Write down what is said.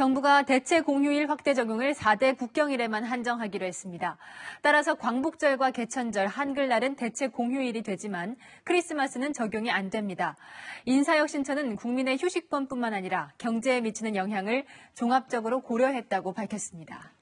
정부가 대체 공휴일 확대 적용을 4대 국경일에만 한정하기로 했습니다. 따라서 광복절과 개천절, 한글날은 대체 공휴일이 되지만 크리스마스는 적용이 안 됩니다. 인사혁신처는 국민의 휴식범뿐만 아니라 경제에 미치는 영향을 종합적으로 고려했다고 밝혔습니다.